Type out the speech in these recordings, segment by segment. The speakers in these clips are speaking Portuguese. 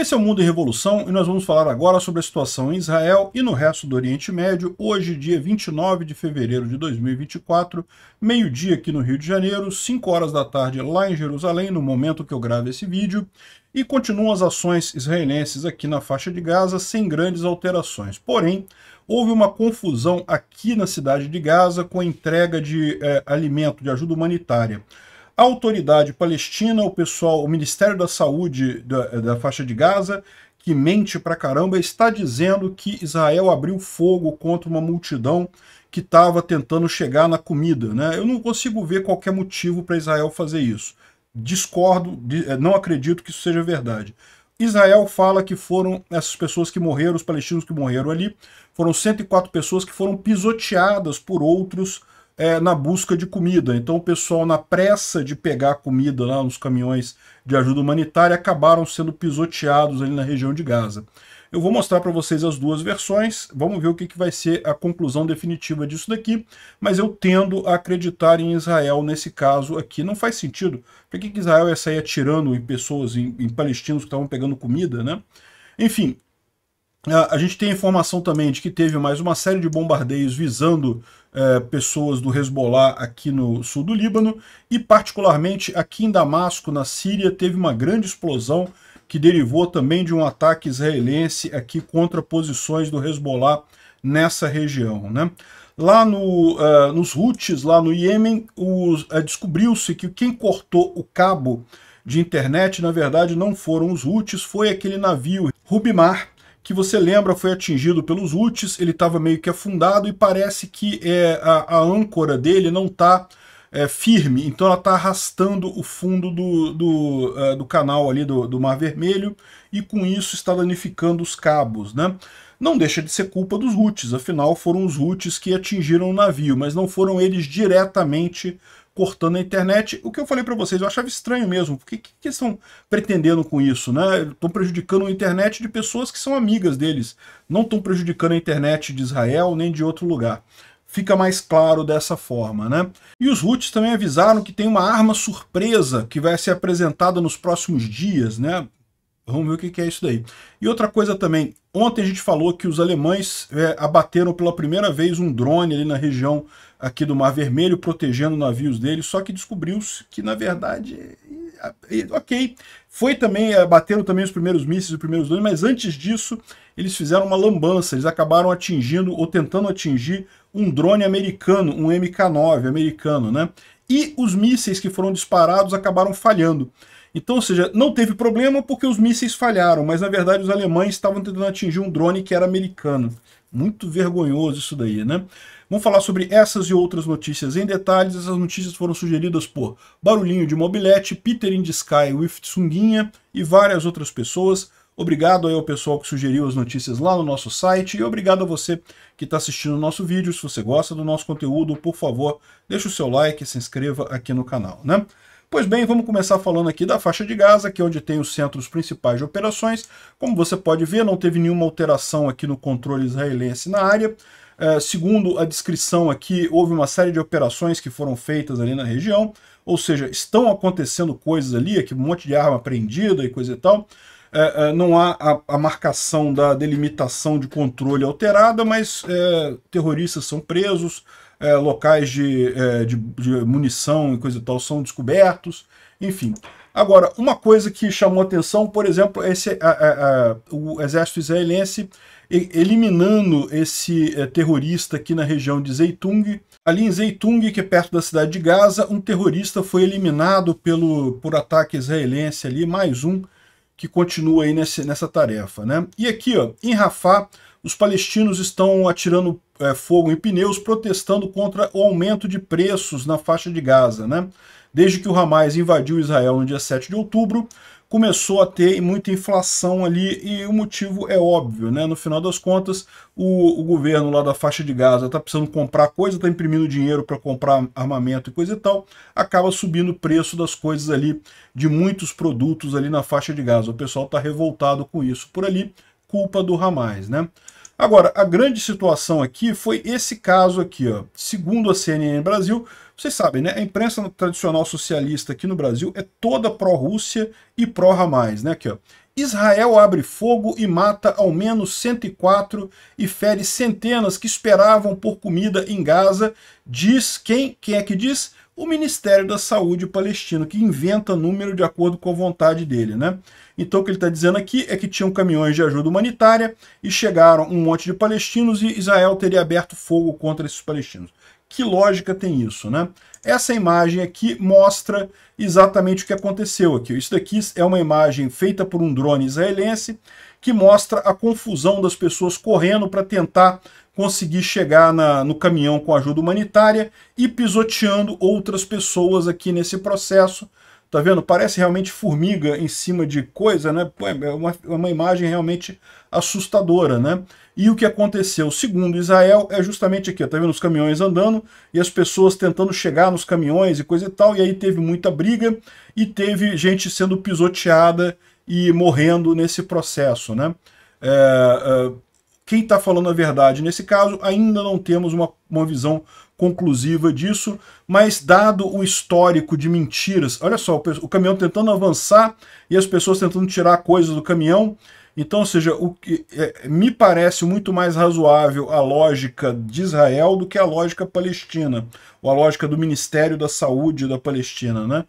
Esse é o Mundo em Revolução e nós vamos falar agora sobre a situação em Israel e no resto do Oriente Médio, hoje, dia 29 de fevereiro de 2024, meio-dia aqui no Rio de Janeiro, 5 horas da tarde lá em Jerusalém, no momento que eu gravo esse vídeo, e continuam as ações israelenses aqui na faixa de Gaza sem grandes alterações. Porém, houve uma confusão aqui na cidade de Gaza com a entrega de eh, alimento, de ajuda humanitária a autoridade palestina, o pessoal, o Ministério da Saúde da, da faixa de Gaza, que mente pra caramba, está dizendo que Israel abriu fogo contra uma multidão que estava tentando chegar na comida. Né? Eu não consigo ver qualquer é motivo para Israel fazer isso. Discordo, eh, não acredito que isso seja verdade. Israel fala que foram essas pessoas que morreram, os palestinos que morreram ali, foram 104 pessoas que foram pisoteadas por outros é, na busca de comida. Então o pessoal, na pressa de pegar comida lá nos caminhões de ajuda humanitária, acabaram sendo pisoteados ali na região de Gaza. Eu vou mostrar para vocês as duas versões, vamos ver o que, que vai ser a conclusão definitiva disso daqui, mas eu tendo a acreditar em Israel nesse caso aqui. Não faz sentido. Por que, que Israel ia sair atirando em pessoas, em, em palestinos que estavam pegando comida, né? Enfim, ah, a gente tem informação também de que teve mais uma série de bombardeios visando é, pessoas do Hezbollah aqui no sul do Líbano e particularmente aqui em Damasco, na Síria, teve uma grande explosão que derivou também de um ataque israelense aqui contra posições do Hezbollah nessa região. Né? Lá no, uh, nos Houthis, lá no Iêmen, uh, descobriu-se que quem cortou o cabo de internet, na verdade, não foram os Houthis, foi aquele navio Rubimar, que você lembra foi atingido pelos Houthis, ele estava meio que afundado e parece que é, a, a âncora dele não está é, firme, então ela está arrastando o fundo do, do, uh, do canal ali do, do Mar Vermelho e com isso está danificando os cabos, né? Não deixa de ser culpa dos Houthis, afinal foram os Houthis que atingiram o navio, mas não foram eles diretamente cortando a internet. O que eu falei para vocês, eu achava estranho mesmo, porque o que, que estão pretendendo com isso, né? Estão prejudicando a internet de pessoas que são amigas deles, não estão prejudicando a internet de Israel nem de outro lugar. Fica mais claro dessa forma, né? E os Houthis também avisaram que tem uma arma surpresa que vai ser apresentada nos próximos dias, né? Vamos ver o que é isso daí. E outra coisa também, ontem a gente falou que os alemães é, abateram pela primeira vez um drone ali na região aqui do Mar Vermelho, protegendo navios dele, só que descobriu-se que, na verdade, ok, foi também, eh, bateram também os primeiros mísseis, os primeiros dois, mas antes disso, eles fizeram uma lambança, eles acabaram atingindo, ou tentando atingir, um drone americano, um MK-9 americano, né? E os mísseis que foram disparados acabaram falhando. Então, ou seja, não teve problema porque os mísseis falharam, mas na verdade os alemães estavam tentando atingir um drone que era americano. Muito vergonhoso isso daí, né? Vamos falar sobre essas e outras notícias em detalhes. Essas notícias foram sugeridas por Barulhinho de Mobilete, Peter in the Sky with Sunguinha e várias outras pessoas. Obrigado aí ao pessoal que sugeriu as notícias lá no nosso site e obrigado a você que está assistindo o nosso vídeo. Se você gosta do nosso conteúdo, por favor, deixe o seu like e se inscreva aqui no canal, né? Pois bem, vamos começar falando aqui da faixa de Gaza, que é onde tem os centros principais de operações. Como você pode ver, não teve nenhuma alteração aqui no controle israelense na área. É, segundo a descrição aqui, houve uma série de operações que foram feitas ali na região, ou seja, estão acontecendo coisas ali, aqui um monte de arma apreendida e coisa e tal. É, é, não há a, a, marcação da delimitação de controle alterada, mas é, terroristas são presos, é, locais de, é, de, de, munição e coisa e tal são descobertos, enfim. Agora, uma coisa que chamou atenção, por exemplo, esse, a, a, a, o exército israelense eliminando esse é, terrorista aqui na região de Zeitung. Ali em Zeitung, que é perto da cidade de Gaza, um terrorista foi eliminado pelo, por ataque israelense ali, mais um, que continua aí nessa nessa tarefa. Né? E aqui, ó, em Rafah, os palestinos estão atirando é, fogo em pneus, protestando contra o aumento de preços na faixa de Gaza. Né? Desde que o Hamas invadiu Israel no dia 7 de outubro, começou a ter muita inflação ali e o motivo é óbvio, né? No final das contas, o, o governo lá da faixa de Gaza está precisando comprar coisa, está imprimindo dinheiro para comprar armamento e coisa e tal, acaba subindo o preço das coisas ali, de muitos produtos ali na faixa de Gaza. O pessoal está revoltado com isso por ali, culpa do Hamas, né? Agora, a grande situação aqui foi esse caso aqui, ó. Segundo a CNN Brasil, vocês sabem, né? A imprensa tradicional socialista aqui no Brasil é toda pró-Rússia e pró-Ramais, né? Aqui, ó. Israel abre fogo e mata ao menos 104 e fere centenas que esperavam por comida em Gaza, diz quem? Quem é que diz? O Ministério da Saúde palestino, que inventa número de acordo com a vontade dele, né? Então o que ele está dizendo aqui é que tinham caminhões de ajuda humanitária e chegaram um monte de palestinos e Israel teria aberto fogo contra esses palestinos. Que lógica tem isso, né? Essa imagem aqui mostra exatamente o que aconteceu aqui. Isso daqui é uma imagem feita por um drone israelense que mostra a confusão das pessoas correndo para tentar conseguir chegar na, no caminhão com ajuda humanitária e pisoteando outras pessoas aqui nesse processo, Tá vendo? Parece realmente formiga em cima de coisa, né? É uma, é uma imagem realmente assustadora, né? E o que aconteceu, segundo Israel, é justamente aqui, tá vendo os caminhões andando e as pessoas tentando chegar nos caminhões e coisa e tal, e aí teve muita briga e teve gente sendo pisoteada e morrendo nesse processo, né? É, é, quem está falando a verdade nesse caso, ainda não temos uma, uma visão conclusiva disso, mas dado o histórico de mentiras, olha só, o caminhão tentando avançar e as pessoas tentando tirar coisas do caminhão, então, ou seja, o que é, me parece muito mais razoável a lógica de Israel do que a lógica palestina, ou a lógica do Ministério da Saúde da Palestina, né?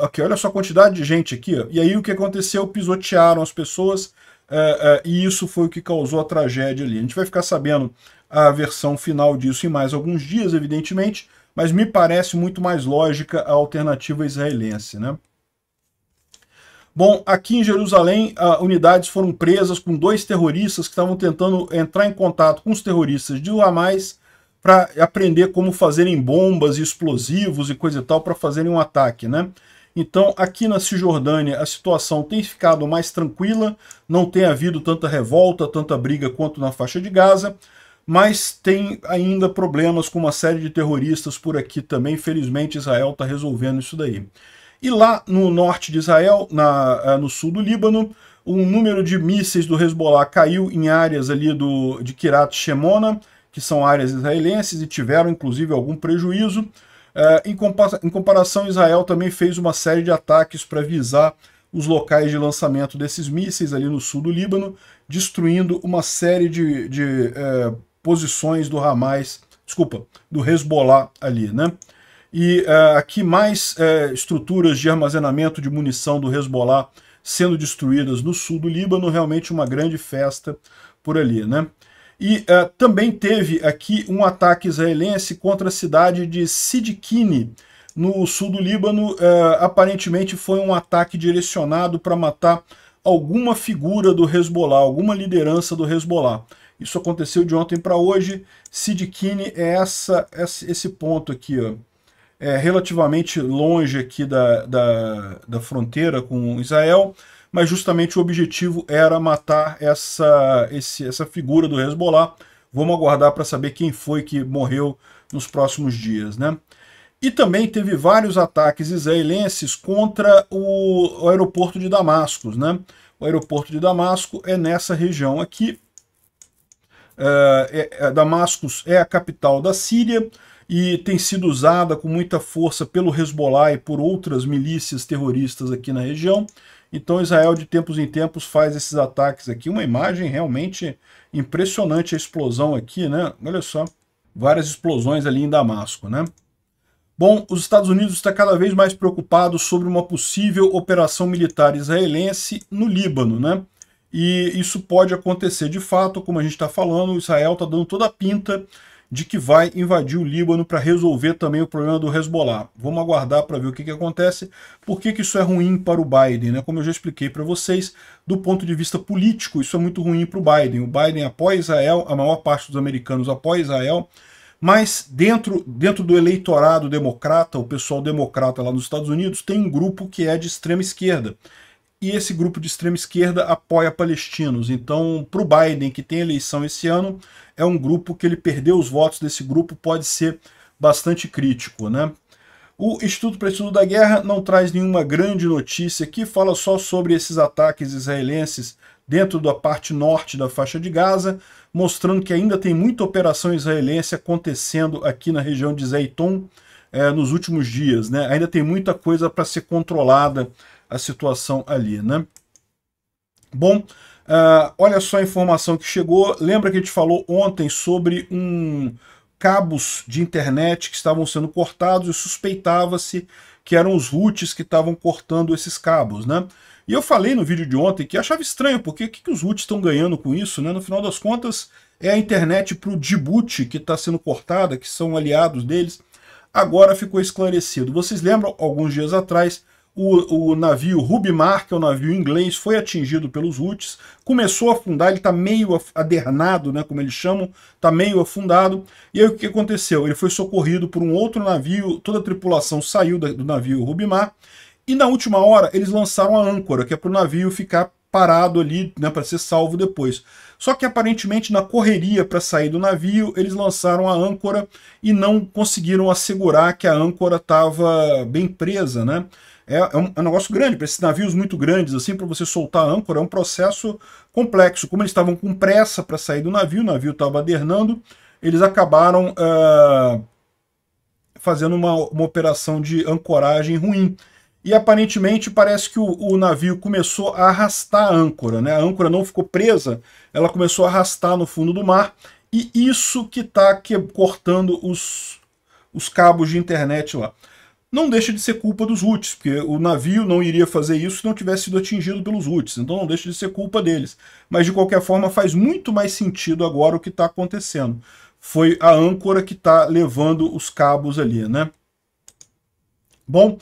Aqui, olha só a quantidade de gente aqui, ó. e aí o que aconteceu? Pisotearam as pessoas, é, é, e isso foi o que causou a tragédia ali. A gente vai ficar sabendo a versão final disso em mais alguns dias, evidentemente, mas me parece muito mais lógica a alternativa israelense. Né? Bom, aqui em Jerusalém, uh, unidades foram presas com dois terroristas que estavam tentando entrar em contato com os terroristas de Hamas para aprender como fazerem bombas e explosivos e coisa e tal para fazerem um ataque, né? Então, aqui na Cisjordânia, a situação tem ficado mais tranquila, não tem havido tanta revolta, tanta briga quanto na faixa de Gaza, mas tem ainda problemas com uma série de terroristas por aqui também. Felizmente, Israel está resolvendo isso daí. E lá no norte de Israel, na, eh, no sul do Líbano, um número de mísseis do Hezbollah caiu em áreas ali do, de Kirat Shemona, que são áreas israelenses, e tiveram inclusive algum prejuízo. Eh, em, comparação, Israel também fez uma série de ataques para visar os locais de lançamento desses mísseis ali no sul do Líbano, destruindo uma série de, de eh, posições do Hamas, desculpa, do Hezbollah ali, né? E uh, aqui mais uh, estruturas de armazenamento de munição do Hezbollah sendo destruídas no sul do Líbano, realmente uma grande festa por ali, né? E uh, também teve aqui um ataque israelense contra a cidade de Sidikine, no sul do Líbano, aparentemente foi um ataque direcionado para matar alguma figura do Hezbollah, alguma liderança do Hezbollah. Isso aconteceu de ontem para hoje. Sid Kine é essa, esse ponto aqui, ó. É relativamente longe aqui da, da, da fronteira com Israel, mas justamente o objetivo era matar essa, esse, essa figura do Hezbollah. Vamos aguardar para saber quem foi que morreu nos próximos dias, né? E também teve vários ataques israelenses contra o, o aeroporto de Damasco, né? O aeroporto de Damasco é nessa região aqui, eh, é, é, Damasco Damascus é a capital da Síria e tem sido usada com muita força pelo Hezbollah e por outras milícias terroristas aqui na região. Então Israel de tempos em tempos faz esses ataques aqui. Uma imagem realmente impressionante a explosão aqui, né? Olha só, várias explosões ali em Damasco, né? Bom, os Estados Unidos estão cada vez mais preocupados sobre uma possível operação militar israelense no Líbano, né? E isso pode acontecer de fato, como a gente está falando, Israel está dando toda a pinta de que vai invadir o Líbano para resolver também o problema do Hezbollah. Vamos aguardar para ver o que, que acontece, por que, que isso é ruim para o Biden. Né? Como eu já expliquei para vocês, do ponto de vista político, isso é muito ruim para o Biden. O Biden apoia Israel, a maior parte dos americanos apoia Israel, mas dentro, dentro do eleitorado democrata, o pessoal democrata lá nos Estados Unidos, tem um grupo que é de extrema esquerda e esse grupo de extrema esquerda apoia palestinos. Então, para o Biden, que tem eleição esse ano, é um grupo que ele perdeu os votos desse grupo, pode ser bastante crítico. Né? O Instituto para Estudo da Guerra não traz nenhuma grande notícia aqui, fala só sobre esses ataques israelenses dentro da parte norte da faixa de Gaza, mostrando que ainda tem muita operação israelense acontecendo aqui na região de Zeiton eh, nos últimos dias. Né? Ainda tem muita coisa para ser controlada a situação ali, né? Bom, uh, olha só a informação que chegou. Lembra que a gente falou ontem sobre um cabos de internet que estavam sendo cortados e suspeitava-se que eram os roots que estavam cortando esses cabos, né? E eu falei no vídeo de ontem que achava estranho, porque o que, que os roots estão ganhando com isso, né? No final das contas, é a internet para o Djibouti que está sendo cortada, que são aliados deles. Agora ficou esclarecido. Vocês lembram, alguns dias atrás, o, o navio Rubimar, que é um navio inglês, foi atingido pelos Houthis, começou a afundar, ele está meio adernado, né, como eles chamam, está meio afundado. E aí o que aconteceu? Ele foi socorrido por um outro navio, toda a tripulação saiu do navio Rubimar, e na última hora eles lançaram a âncora, que é para o navio ficar parado ali, né, para ser salvo depois. Só que aparentemente na correria para sair do navio, eles lançaram a âncora e não conseguiram assegurar que a âncora estava bem presa, né? É, é, um, é um, negócio grande, para esses navios muito grandes, assim, para você soltar a âncora, é um processo complexo. Como eles estavam com pressa para sair do navio, o navio estava adernando, eles acabaram uh, fazendo uma, uma operação de ancoragem ruim. E aparentemente parece que o, o, navio começou a arrastar a âncora, né? A âncora não ficou presa, ela começou a arrastar no fundo do mar, e isso que está cortando os, os cabos de internet lá não deixa de ser culpa dos Houthis, porque o navio não iria fazer isso se não tivesse sido atingido pelos Houthis, então não deixa de ser culpa deles. Mas de qualquer forma faz muito mais sentido agora o que está acontecendo. Foi a âncora que está levando os cabos ali, né? Bom,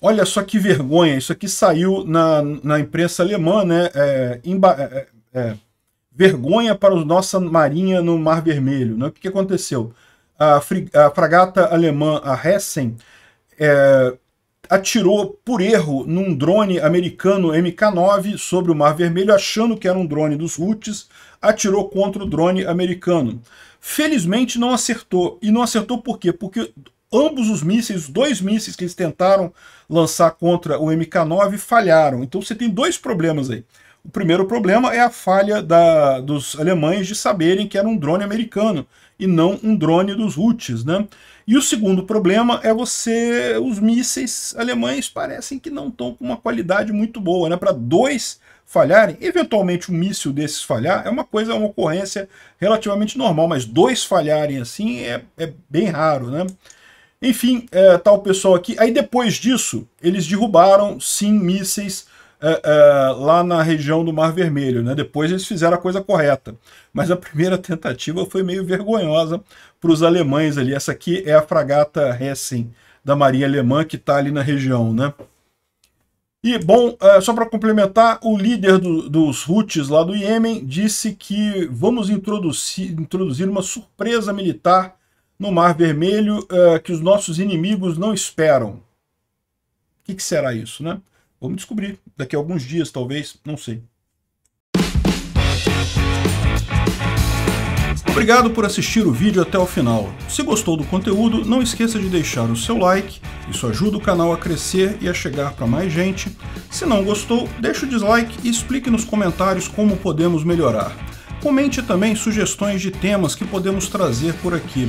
olha só que vergonha, isso aqui saiu na, na imprensa alemã, né? É, é, é, é, vergonha para a nossa marinha no Mar Vermelho, né? O que, que aconteceu? A, frig, a fragata alemã, a Hessen, é, atirou por erro num drone americano MK-9 sobre o Mar Vermelho, achando que era um drone dos Houthis, atirou contra o drone americano. Felizmente não acertou. E não acertou por quê? Porque ambos os mísseis, dois mísseis que eles tentaram lançar contra o MK-9 falharam. Então você tem dois problemas aí. O primeiro problema é a falha da, dos alemães de saberem que era um drone americano e não um drone dos Houthis, né? E o segundo problema é você, os mísseis alemães parecem que não estão com uma qualidade muito boa, né? Para dois falharem, eventualmente um míssil desses falhar é uma coisa, é uma ocorrência relativamente normal, mas dois falharem assim é, é bem raro, né? Enfim, é, tá o pessoal aqui. Aí depois disso, eles derrubaram, sim, mísseis é, é, lá na região do Mar Vermelho. Né? Depois eles fizeram a coisa correta. Mas a primeira tentativa foi meio vergonhosa para os alemães ali. Essa aqui é a fragata Hessen da Marinha Alemã que está ali na região. Né? E, bom, é, só para complementar, o líder do, dos Houthis lá do Iêmen disse que vamos introduzir, introduzir uma surpresa militar no Mar Vermelho é, que os nossos inimigos não esperam. O que, que será isso, né? Vamos descobrir daqui a alguns dias, talvez, não sei. Obrigado por assistir o vídeo até o final. Se gostou do conteúdo, não esqueça de deixar o seu like, isso ajuda o canal a crescer e a chegar para mais gente. Se não gostou, deixe o dislike e explique nos comentários como podemos melhorar. Comente também sugestões de temas que podemos trazer por aqui.